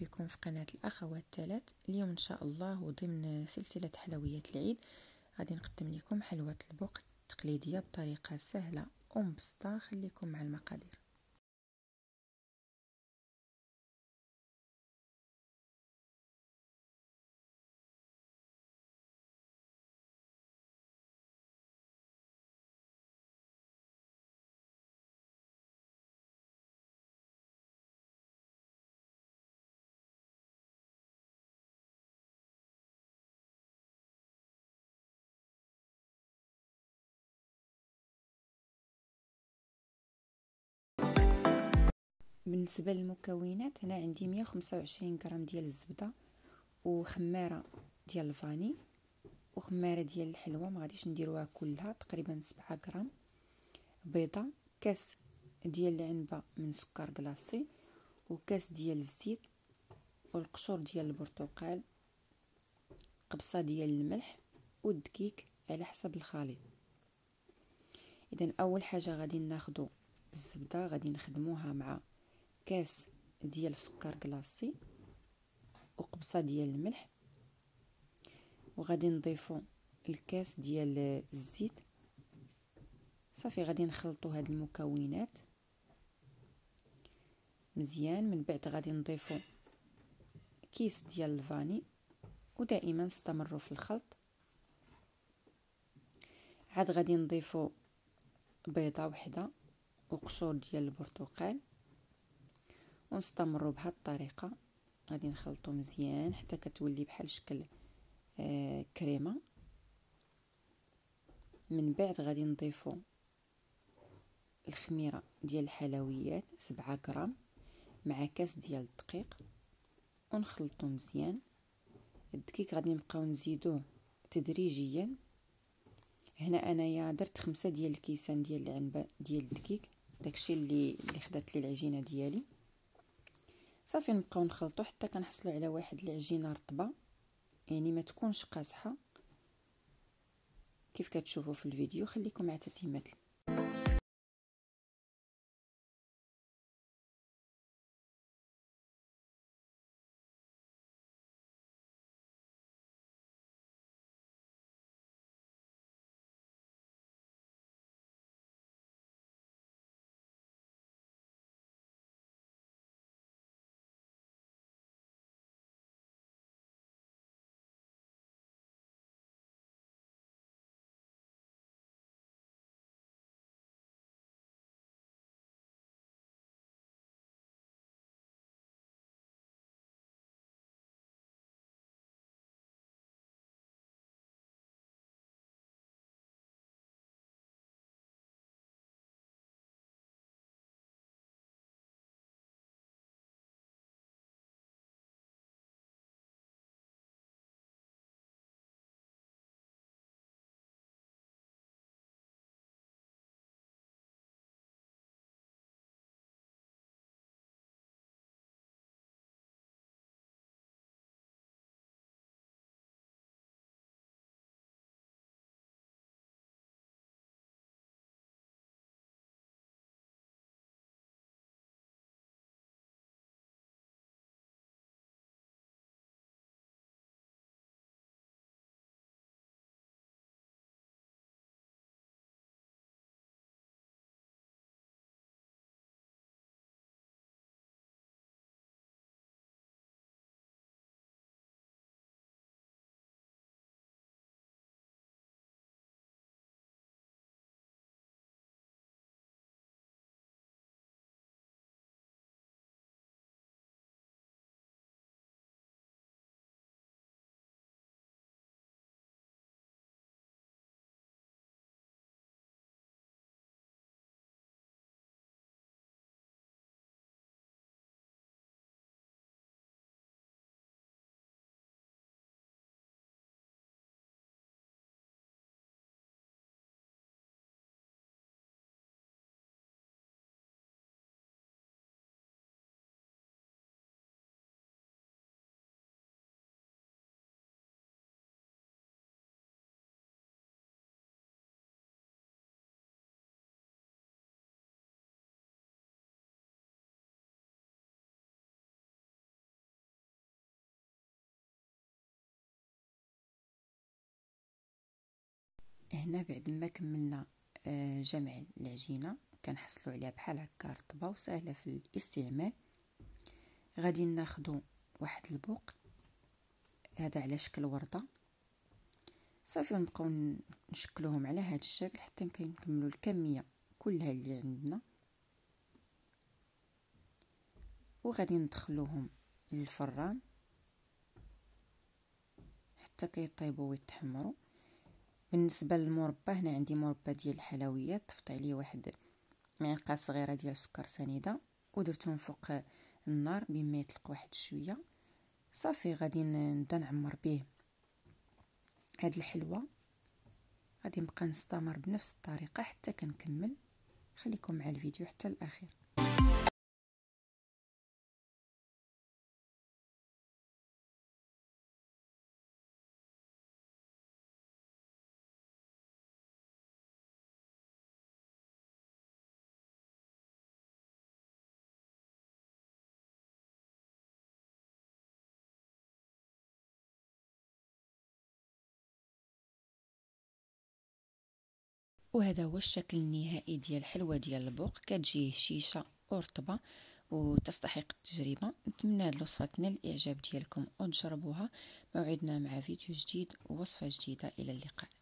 مرحبا بكم في قناة الأخوات الثلاث اليوم إن شاء الله وضمن سلسلة حلويات العيد غادي نقدم لكم حلوة البوق التقليدية بطريقة سهلة ومبسطة خليكم مع المقادير بالنسبه للمكونات هنا عندي 125 غرام ديال الزبده وخماره ديال الفاني وخماره ديال الحلوه ما غاديش نديروها كلها تقريبا 7 غرام بيضه كاس ديال العنبه من سكر كلاصي وكاس ديال الزيت والقشور ديال البرتقال قبصه ديال الملح والدقيق على حسب الخليط اذا اول حاجه غادي ناخدو الزبده غادي نخدموها مع كاس ديال السكر كلاصي وقبصه ديال الملح وغادي نضيفو الكاس ديال الزيت صافي غادي نخلطو هاد المكونات مزيان من بعد غادي نضيفو كيس ديال الفاني ودائما نستمروا في الخلط عاد غادي نضيفو بيضه وحده وقشور ديال البرتقال ونستمروا بهاد الطريقه غادي نخلطو مزيان حتى كتولي بحال شكل آه، كريمه من بعد غادي نضيفو الخميره ديال الحلويات سبعة غرام مع كاس ديال الدقيق ونخلطو مزيان الدقيق غادي نبقاو نزيدوه تدريجيا هنا انايا درت خمسة ديال الكيسان ديال العنبه ديال الدقيق داكشي اللي اللي خدات لي العجينه ديالي صافي نبقاو نخلطو حتى كنحصلو على واحد العجينه رطبه يعني ما تكونش قاسحه كيف كتشوفوا في الفيديو خليكم عتاتي مثل هنا بعد ما كملنا آه، جمع العجينه كنحصلوا عليها بحال هكا رطبه وسهله في الاستعمال غادي ناخذ واحد البوق هذا على شكل ورده صافي ونبقاو نشكلوهم على هذا الشكل حتى نكملوا الكميه كلها اللي عندنا وغادي ندخلوهم للفران حتى كيطيبوا ويتحمروا بالنسبه للمربى هنا عندي مربى ديال الحلويات طفت عليه واحد معلقه صغيره ديال سكر سنيده ودرتهم فوق النار بما يطلق واحد شويه صافي غادي نبدا نعمر به هاد الحلوه غادي نبقى نستمر بنفس الطريقه حتى كنكمل خليكم مع الفيديو حتى الاخير وهذا هو الشكل النهائي ديال الحلوى ديال البوق كتجي هشيشه ورطبه وتستحق التجربه نتمنى هذه الوصفه تنال الاعجاب ديالكم وتجربوها موعدنا مع فيديو جديد ووصفه جديده الى اللقاء